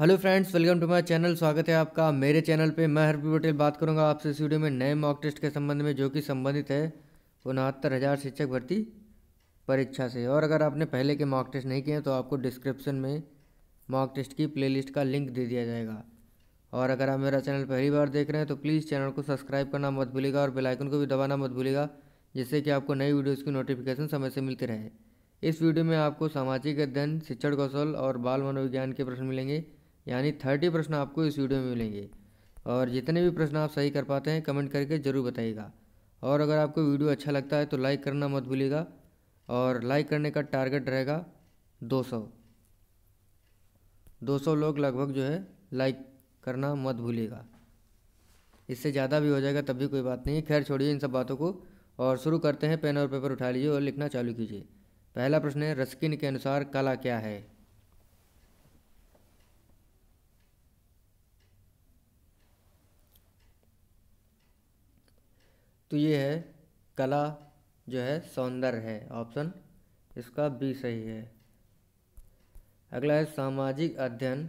hello friends welcome to my channel स्वागत है आपका मेरे चैनल पे मैं हरपी पटेल बात करूंगा आपसे इस वीडियो में नए मॉक टेस्ट के संबंध में जो कि संबंधित है उनहत्तर हज़ार शिक्षक भर्ती परीक्षा से और अगर आपने पहले के मॉक टेस्ट नहीं किए तो आपको डिस्क्रिप्शन में मॉक टेस्ट की प्ले का लिंक दे दिया जाएगा और अगर आप मेरा चैनल पहली बार देख रहे हैं तो प्लीज़ चैनल को सब्सक्राइब करना मत भूलेगा और बेलाइकन को भी दबाना मत भूलेगा जिससे कि आपको नई वीडियोज़ की नोटिफिकेशन समय से मिलती रहे इस वीडियो में आपको सामाजिक अध्ययन शिक्षण कौशल और बाल मनोविज्ञान के प्रश्न मिलेंगे यानी थर्टी प्रश्न आपको इस वीडियो में मिलेंगे और जितने भी प्रश्न आप सही कर पाते हैं कमेंट करके ज़रूर बताइएगा और अगर आपको वीडियो अच्छा लगता है तो लाइक करना मत भूलिएगा और लाइक करने का टारगेट रहेगा 200 200 लोग लगभग जो है लाइक करना मत भूलिएगा इससे ज़्यादा भी हो जाएगा तब भी कोई बात नहीं खैर छोड़िए इन सब बातों को और शुरू करते हैं पेन और पेपर उठा लीजिए और लिखना चालू कीजिए पहला प्रश्न है रस्किन के अनुसार कला क्या है तो ये है कला जो है सौंदर्य है ऑप्शन इसका बी सही है अगला है सामाजिक अध्ययन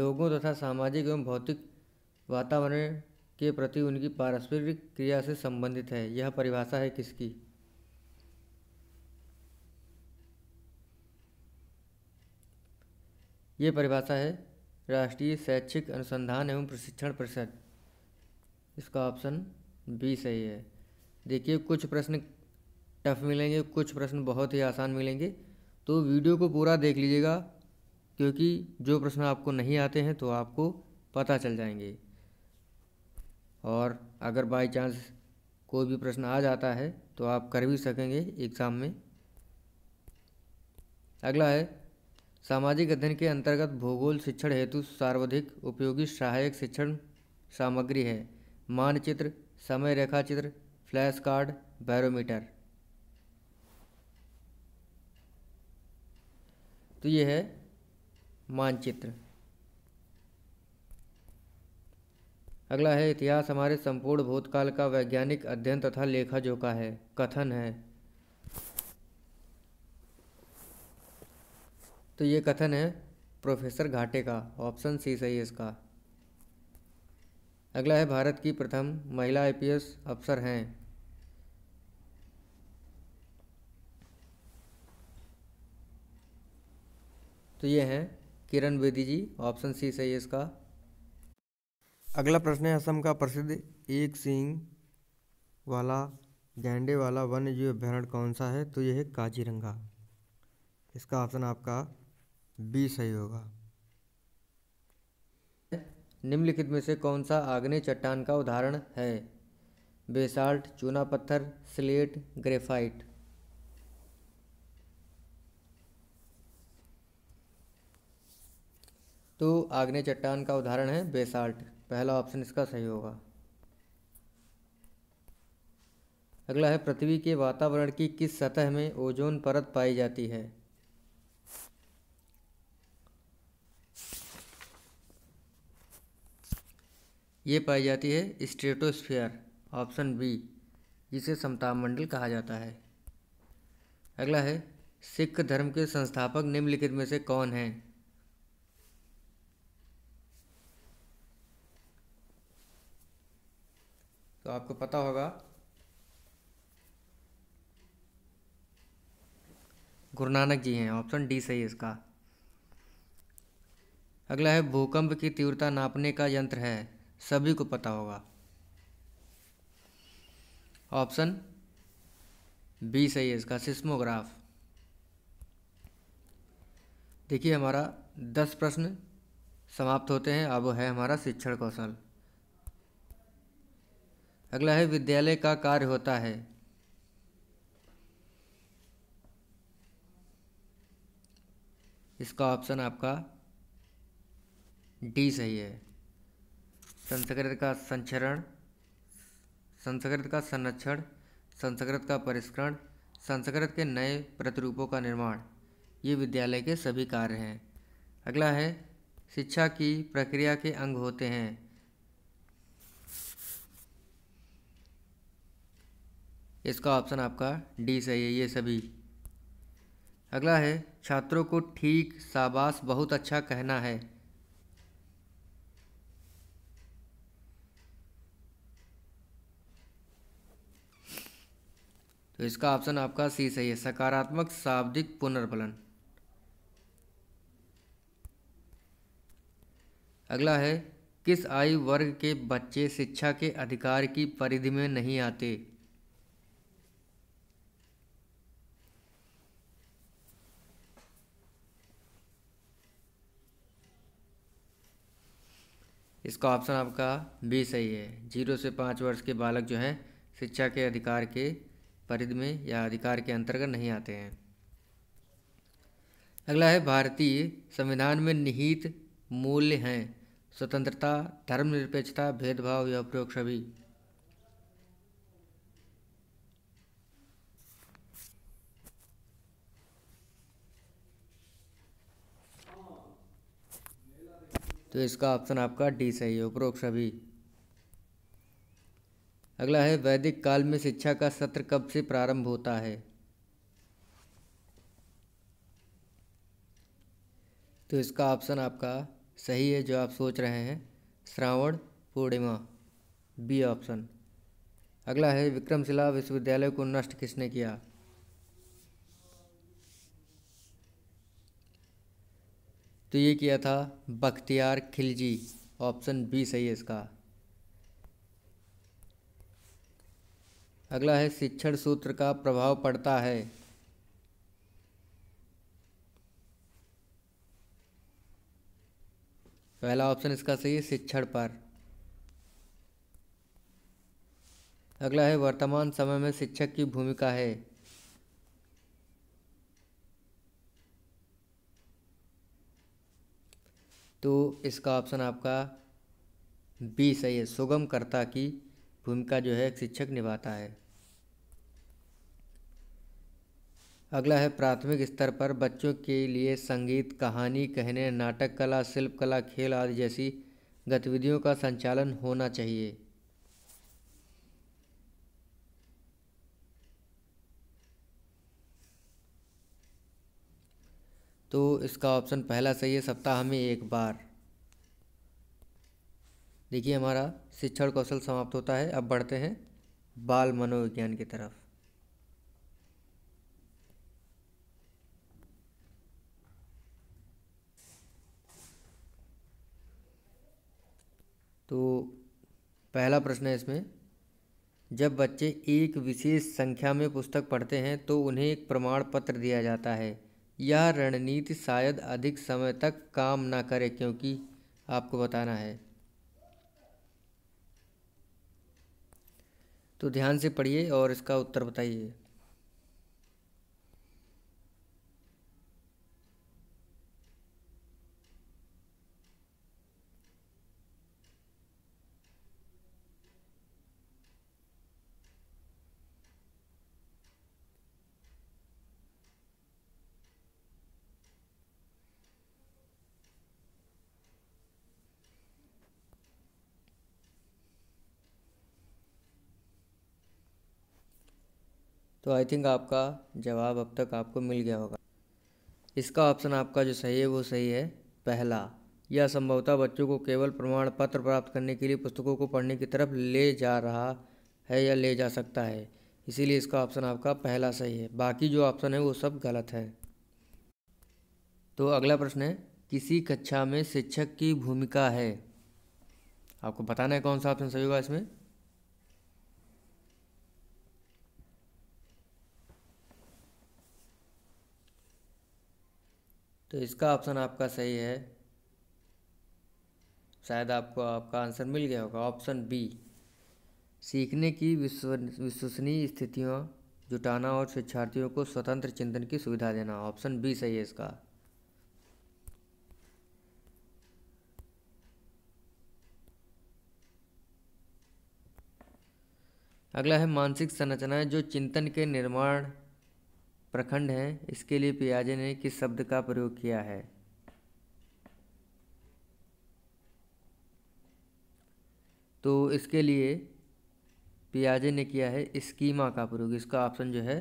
लोगों तथा सामाजिक एवं भौतिक वातावरण के प्रति उनकी पारस्परिक क्रिया से संबंधित है यह परिभाषा है किसकी यह परिभाषा है राष्ट्रीय शैक्षिक अनुसंधान एवं प्रशिक्षण परिषद इसका ऑप्शन बी सही है देखिए कुछ प्रश्न टफ मिलेंगे कुछ प्रश्न बहुत ही आसान मिलेंगे तो वीडियो को पूरा देख लीजिएगा क्योंकि जो प्रश्न आपको नहीं आते हैं तो आपको पता चल जाएंगे और अगर बाय चांस कोई भी प्रश्न आ जाता है तो आप कर भी सकेंगे एग्ज़ाम में अगला है सामाजिक अध्ययन के अंतर्गत भूगोल शिक्षण हेतु सर्वाधिक उपयोगी सहायक शिक्षण सामग्री है मानचित्र समय रेखा चित्र फ्लैश कार्ड बैरोमीटर तो ये है मानचित्र अगला है इतिहास हमारे संपूर्ण भूतकाल का वैज्ञानिक अध्ययन तथा लेखा जोखा है कथन है तो ये कथन है प्रोफेसर घाटे का ऑप्शन सी सही है इसका अगला है भारत की प्रथम महिला आईपीएस अफसर हैं तो ये हैं किरण बेदी जी ऑप्शन सी सही है इसका अगला प्रश्न है असम का प्रसिद्ध एक सिंह वाला गैंडे वाला वन्य जीव अभ्यारण्य कौन सा है तो यह है काजीरंगा इसका ऑप्शन आपका बी सही होगा निम्नलिखित में से कौन सा आग्नेय चट्टान का उदाहरण है बेसाल्ट चूना पत्थर स्लेट ग्रेफाइट तो आग्नेय चट्टान का उदाहरण है बेसाल्ट पहला ऑप्शन इसका सही होगा अगला है पृथ्वी के वातावरण की किस सतह में ओजोन परत पाई जाती है ये पाई जाती है स्ट्रेटोस्फीयर ऑप्शन बी जिसे मंडल कहा जाता है अगला है सिख धर्म के संस्थापक निम्नलिखित में से कौन हैं तो आपको पता होगा गुरु नानक जी हैं ऑप्शन डी सही है इसका अगला है भूकंप की तीव्रता नापने का यंत्र है सभी को पता होगा ऑप्शन बी सही है इसका सिस्मोग्राफ देखिए हमारा दस प्रश्न समाप्त होते हैं अब है हमारा शिक्षण कौशल अगला है विद्यालय का कार्य होता है इसका ऑप्शन आपका डी सही है संस्कृत का संचरण संस्कृत का संरक्षण संस्कृत का परिष्करण संस्कृत के नए प्रतिरूपों का निर्माण ये विद्यालय के सभी कार्य हैं अगला है शिक्षा की प्रक्रिया के अंग होते हैं इसका ऑप्शन आपका डी सही है ये सभी अगला है छात्रों को ठीक शाबाश बहुत अच्छा कहना है तो इसका ऑप्शन आपका सी सही है सकारात्मक शाब्दिक पुनर्फलन अगला है किस आयु वर्ग के बच्चे शिक्षा के अधिकार की परिधि में नहीं आते इसका ऑप्शन आपका बी सही है जीरो से पाँच वर्ष के बालक जो हैं शिक्षा के अधिकार के परिधि में या अधिकार के अंतर्गत नहीं आते हैं अगला है भारतीय संविधान में निहित मूल्य हैं स्वतंत्रता धर्मनिरपेक्षता भेदभाव या प्रयोग सभी तो इसका ऑप्शन आपका डी सही है उपरोक्ष अभी अगला है वैदिक काल में शिक्षा का सत्र कब से प्रारंभ होता है तो इसका ऑप्शन आपका सही है जो आप सोच रहे हैं श्रावण पूर्णिमा बी ऑप्शन अगला है विक्रमशिला विश्वविद्यालय को नष्ट किसने किया तो ये किया था बख्तियार खिलजी ऑप्शन बी सही है इसका अगला है शिक्षण सूत्र का प्रभाव पड़ता है पहला ऑप्शन इसका सही है शिक्षण पर अगला है वर्तमान समय में शिक्षक की भूमिका है तो इसका ऑप्शन आपका बी सही है सुगम कर्ता की भूमिका जो है शिक्षक निभाता है अगला है प्राथमिक स्तर पर बच्चों के लिए संगीत कहानी कहने नाटक कला शिल्प कला खेल आदि जैसी गतिविधियों का संचालन होना चाहिए तो इसका ऑप्शन पहला सही है सप्ताह में एक बार देखिए हमारा शिक्षण कौशल समाप्त होता है अब बढ़ते हैं बाल मनोविज्ञान की तरफ तो पहला प्रश्न है इसमें जब बच्चे एक विशेष संख्या में पुस्तक पढ़ते हैं तो उन्हें एक प्रमाण पत्र दिया जाता है यह रणनीति शायद अधिक समय तक काम ना करे क्योंकि आपको बताना है तो ध्यान से पढ़िए और इसका उत्तर बताइए तो आई थिंक आपका जवाब अब तक आपको मिल गया होगा इसका ऑप्शन आपका जो सही है वो सही है पहला यह संभवतः बच्चों को केवल प्रमाण पत्र प्राप्त करने के लिए पुस्तकों को पढ़ने की तरफ ले जा रहा है या ले जा सकता है इसीलिए इसका ऑप्शन आपका पहला सही है बाकी जो ऑप्शन है वो सब गलत है तो अगला प्रश्न है किसी कक्षा में शिक्षक की भूमिका है आपको बताना है कौन सा ऑप्शन सही होगा इसमें तो इसका ऑप्शन आपका सही है शायद आपको आपका आंसर मिल गया होगा ऑप्शन बी सीखने की विश्व विश्वसनीय स्थितियों जुटाना और शिक्षार्थियों को स्वतंत्र चिंतन की सुविधा देना ऑप्शन बी सही है इसका अगला है मानसिक संरचनाएं जो चिंतन के निर्माण प्रखंड है इसके लिए पियाजे ने किस शब्द का प्रयोग किया है तो इसके लिए पियाजे ने किया है स्कीमा का प्रयोग इसका ऑप्शन जो है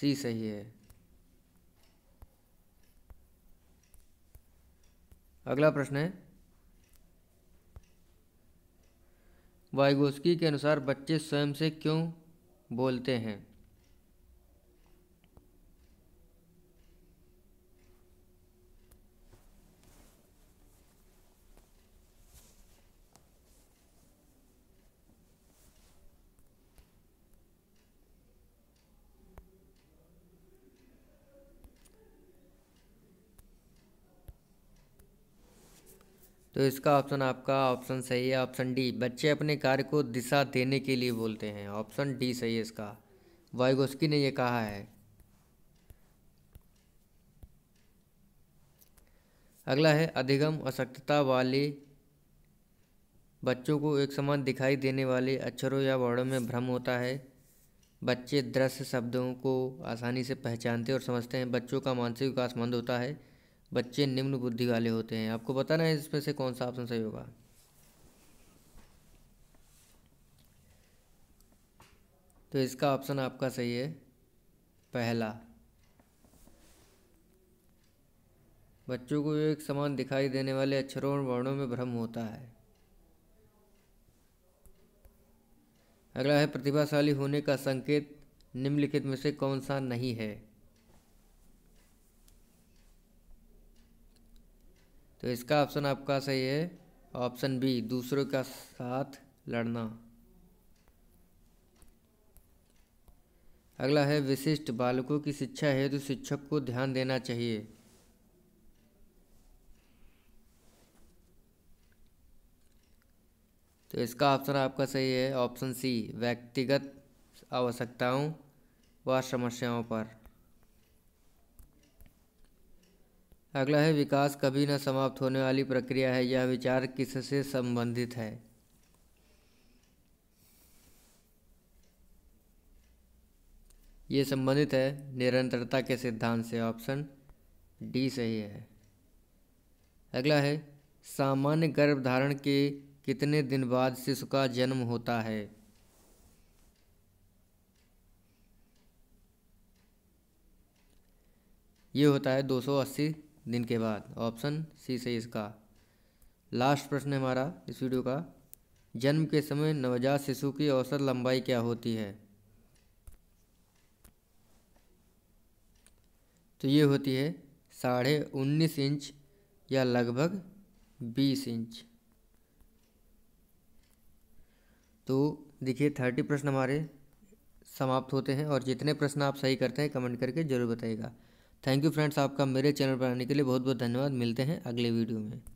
सी सही है अगला प्रश्न है वाइगोस्की के अनुसार बच्चे स्वयं से क्यों बोलते हैं तो इसका ऑप्शन आपका ऑप्शन सही है ऑप्शन डी बच्चे अपने कार्य को दिशा देने के लिए बोलते हैं ऑप्शन डी सही है इसका वाइगोस्की ने यह कहा है अगला है अधिगम असक्तता वाले बच्चों को एक समान दिखाई देने वाले अक्षरों या वर्णों में भ्रम होता है बच्चे दृश्य शब्दों को आसानी से पहचानते और समझते हैं बच्चों का मानसिक विकास मंद होता है बच्चे निम्न बुद्धि वाले होते हैं आपको बताना है इसमें से कौन सा ऑप्शन सही होगा तो इसका ऑप्शन आपका सही है पहला बच्चों को एक समान दिखाई देने वाले अक्षरों और वर्णों में भ्रम होता है अगला है प्रतिभाशाली होने का संकेत निम्नलिखित में से कौन सा नहीं है तो इसका ऑप्शन आपका सही है ऑप्शन बी दूसरों का साथ लड़ना अगला है विशिष्ट बालकों की शिक्षा हेतु तो शिक्षक को ध्यान देना चाहिए तो इसका ऑप्शन आपका सही है ऑप्शन सी व्यक्तिगत आवश्यकताओं व समस्याओं पर अगला है विकास कभी न समाप्त होने वाली प्रक्रिया है यह विचार किससे संबंधित है ये संबंधित है निरंतरता के सिद्धांत से ऑप्शन डी सही है अगला है सामान्य गर्भधारण के कितने दिन बाद शिशु का जन्म होता है ये होता है 280 दिन के बाद ऑप्शन सी सही इसका लास्ट प्रश्न है हमारा इस वीडियो का जन्म के समय नवजात शिशु की औसत लंबाई क्या होती है तो ये होती है साढ़े उन्नीस इंच या लगभग बीस इंच तो देखिए थर्टी प्रश्न हमारे समाप्त होते हैं और जितने प्रश्न आप सही करते हैं कमेंट करके ज़रूर बताइएगा थैंक यू फ्रेंड्स आपका मेरे चैनल पर आने के लिए बहुत बहुत धन्यवाद मिलते हैं अगले वीडियो में